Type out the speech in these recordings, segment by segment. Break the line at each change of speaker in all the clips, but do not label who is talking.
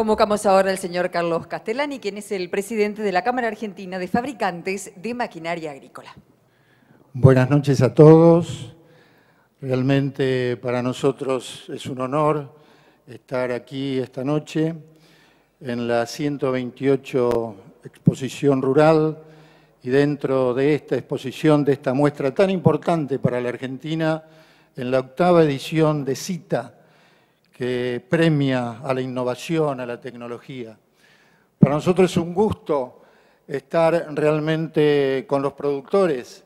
Convocamos ahora al señor Carlos Castellani, quien es el presidente de la Cámara Argentina de Fabricantes de Maquinaria Agrícola. Buenas noches a todos. Realmente para nosotros es un honor estar aquí esta noche en la 128 Exposición Rural y dentro de esta exposición, de esta muestra tan importante para la Argentina, en la octava edición de CITA, que premia a la innovación, a la tecnología. Para nosotros es un gusto estar realmente con los productores,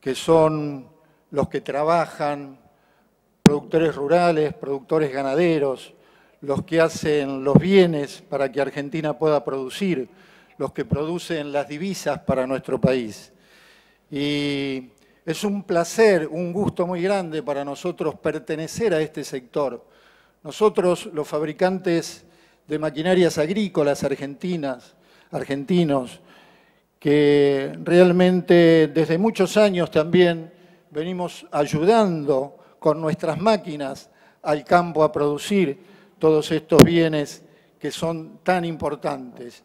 que son los que trabajan, productores rurales, productores ganaderos, los que hacen los bienes para que Argentina pueda producir, los que producen las divisas para nuestro país. Y es un placer, un gusto muy grande para nosotros pertenecer a este sector, nosotros, los fabricantes de maquinarias agrícolas argentinas, argentinos, que realmente desde muchos años también venimos ayudando con nuestras máquinas al campo a producir todos estos bienes que son tan importantes.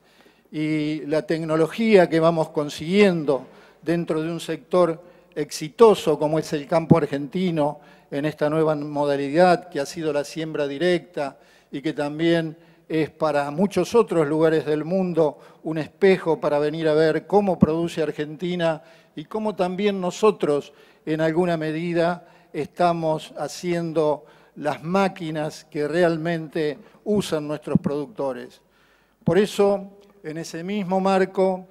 Y la tecnología que vamos consiguiendo dentro de un sector exitoso como es el campo argentino en esta nueva modalidad que ha sido la siembra directa y que también es para muchos otros lugares del mundo un espejo para venir a ver cómo produce Argentina y cómo también nosotros en alguna medida estamos haciendo las máquinas que realmente usan nuestros productores. Por eso, en ese mismo marco,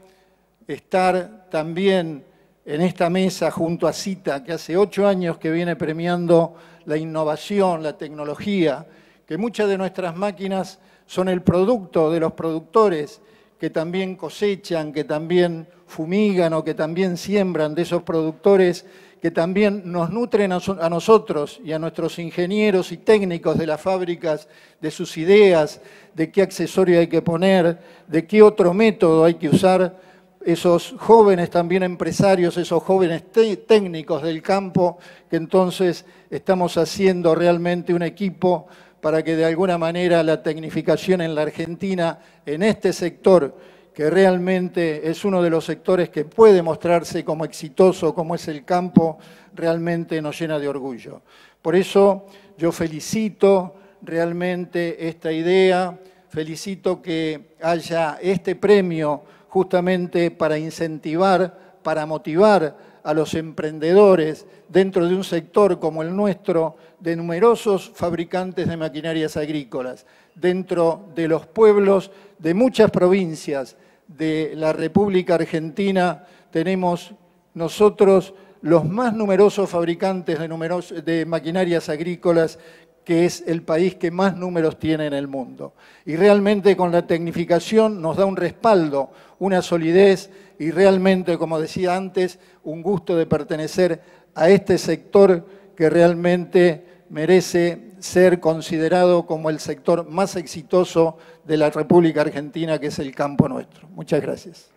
estar también en esta mesa junto a Cita, que hace ocho años que viene premiando la innovación, la tecnología, que muchas de nuestras máquinas son el producto de los productores que también cosechan, que también fumigan o que también siembran, de esos productores que también nos nutren a nosotros y a nuestros ingenieros y técnicos de las fábricas, de sus ideas, de qué accesorio hay que poner, de qué otro método hay que usar esos jóvenes también empresarios, esos jóvenes técnicos del campo, que entonces estamos haciendo realmente un equipo para que de alguna manera la tecnificación en la Argentina, en este sector, que realmente es uno de los sectores que puede mostrarse como exitoso, como es el campo, realmente nos llena de orgullo. Por eso yo felicito realmente esta idea, felicito que haya este premio justamente para incentivar, para motivar a los emprendedores dentro de un sector como el nuestro, de numerosos fabricantes de maquinarias agrícolas, dentro de los pueblos de muchas provincias de la República Argentina, tenemos nosotros los más numerosos fabricantes de, de maquinarias agrícolas que es el país que más números tiene en el mundo. Y realmente con la tecnificación nos da un respaldo, una solidez y realmente, como decía antes, un gusto de pertenecer a este sector que realmente merece ser considerado como el sector más exitoso de la República Argentina, que es el campo nuestro. Muchas gracias.